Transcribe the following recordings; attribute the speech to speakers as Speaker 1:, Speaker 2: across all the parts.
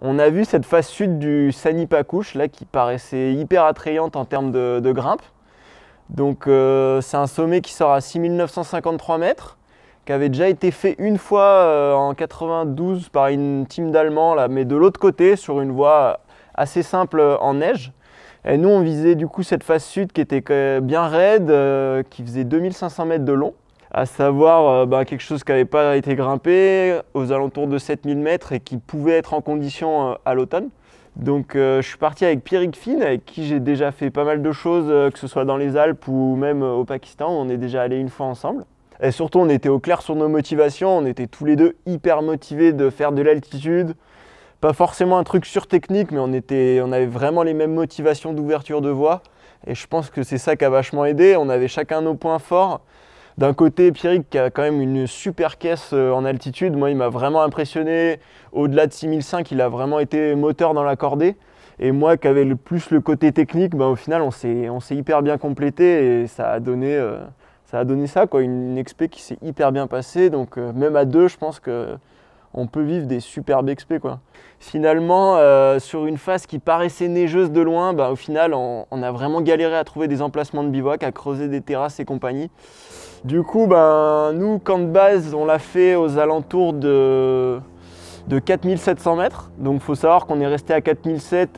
Speaker 1: On a vu cette face sud du Sanipakouche là qui paraissait hyper attrayante en termes de, grimpe. Donc euh, c'est un sommet qui sort à 6953 mètres, qui avait déjà été fait une fois euh, en 92 par une team d'Allemands là, mais de l'autre côté sur une voie assez simple euh, en neige. Et nous on visait du coup cette face sud qui était bien raide, qui faisait 2500 mètres de long à savoir euh, ben, quelque chose qui n'avait pas été grimpé aux alentours de 7000 mètres et qui pouvait être en condition euh, à l'automne. Donc euh, je suis parti avec Pierrick Finn, avec qui j'ai déjà fait pas mal de choses, que ce soit dans les Alpes ou même au Pakistan, on est déjà allé une fois ensemble. Et surtout on était au clair sur nos motivations, on était tous les deux hyper motivés de faire de l'altitude. Pas forcément un truc sur technique, mais on, était, on avait vraiment les mêmes motivations d'ouverture de voie. Et je pense que c'est ça qui a vachement aidé. On avait chacun nos points forts. D'un côté, Pierrick qui a quand même une super caisse euh, en altitude. Moi, il m'a vraiment impressionné. Au-delà de 6005, il a vraiment été moteur dans la cordée. Et moi, qui avais le plus le côté technique, ben, au final, on s'est hyper bien complété et ça a donné. Euh, ça quoi, une, expé XP qui s'est hyper bien passée. Donc, euh, même à deux, je pense que on peut vivre des superbes XP quoi. Finalement, euh, sur une face qui paraissait neigeuse de loin, bah, au final, on, a vraiment galéré à trouver des emplacements de bivouac, à creuser des terrasses et compagnie. Du coup, ben, nous, camp de base, on l'a fait aux alentours de, 4700 mètres. Donc, il faut savoir qu'on est resté à 4700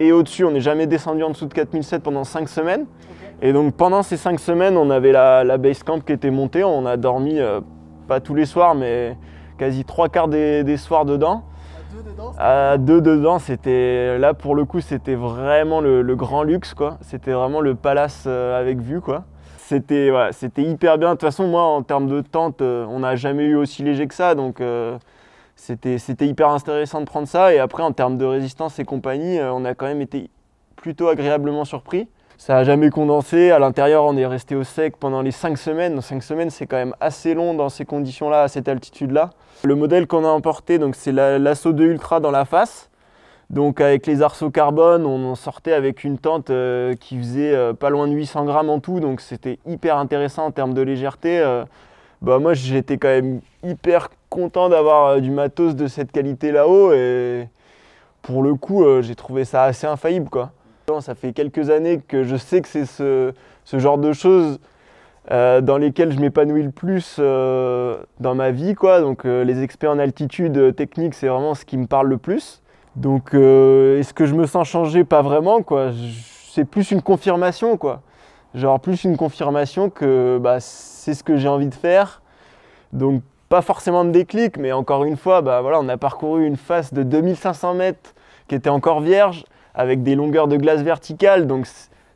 Speaker 1: et au-dessus. On n'est jamais descendu en dessous de 4700 pendant 5 semaines. Et donc, pendant ces 5 semaines, on avait la, base camp qui était montée. On a dormi, euh, pas tous les soirs, mais quasi trois quarts des, soirs dedans. À deux dedans, c'était là pour le coup, c'était vraiment le, grand luxe quoi. C'était vraiment le palace euh, avec vue quoi. C'était c'était hyper bien. De toute façon, moi en termes de tente, euh, on n'a jamais eu aussi léger que ça, donc euh, c'était c'était hyper intéressant de prendre ça. Et après en termes de résistance et compagnie, on a quand même été plutôt agréablement surpris. Ça n'a jamais condensé. À l'intérieur, on est resté au sec pendant les 5 semaines. 5 semaines, c'est quand même assez long dans ces conditions-là, à cette altitude-là. Le modèle qu'on a emporté, c'est l'assaut 2 Ultra dans la face. Donc avec les arceaux carbone, on en sortait avec une tente euh, qui faisait euh, pas loin de 800 grammes en tout, donc c'était hyper intéressant en termes de légèreté. Euh. bah moi j'étais quand même hyper content d'avoir du matos de cette qualité là-haut et pour le coup j'ai trouvé ça assez infaillible quoi. Ça fait quelques années que je sais que c'est ce, genre de choses euh, dans lesquelles je m'épanouis le plus euh, dans ma vie. Donc euh, les experts en altitude technique, c'est vraiment ce qui me parle le plus. Donc est-ce que je me sens changé Pas vraiment. C'est plus une confirmation. Quoi. Genre plus une confirmation que bah, c'est ce que j'ai envie de faire. Donc pas forcément de déclic, mais encore une fois, bah, on a parcouru une face de 2500 mètres qui était encore vierge avec des longueurs de glace verticales, donc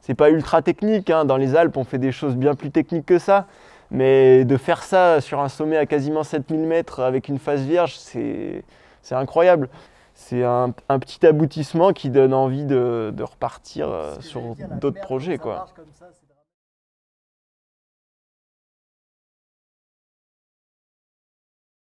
Speaker 1: c'est pas ultra technique. Hein. Dans les Alpes, on fait des choses bien plus techniques que ça. Mais de faire ça sur un sommet à quasiment 7000 mètres avec une face vierge, c'est incroyable. C'est un, petit aboutissement qui donne envie de, de repartir euh, sur d'autres projets. Quoi.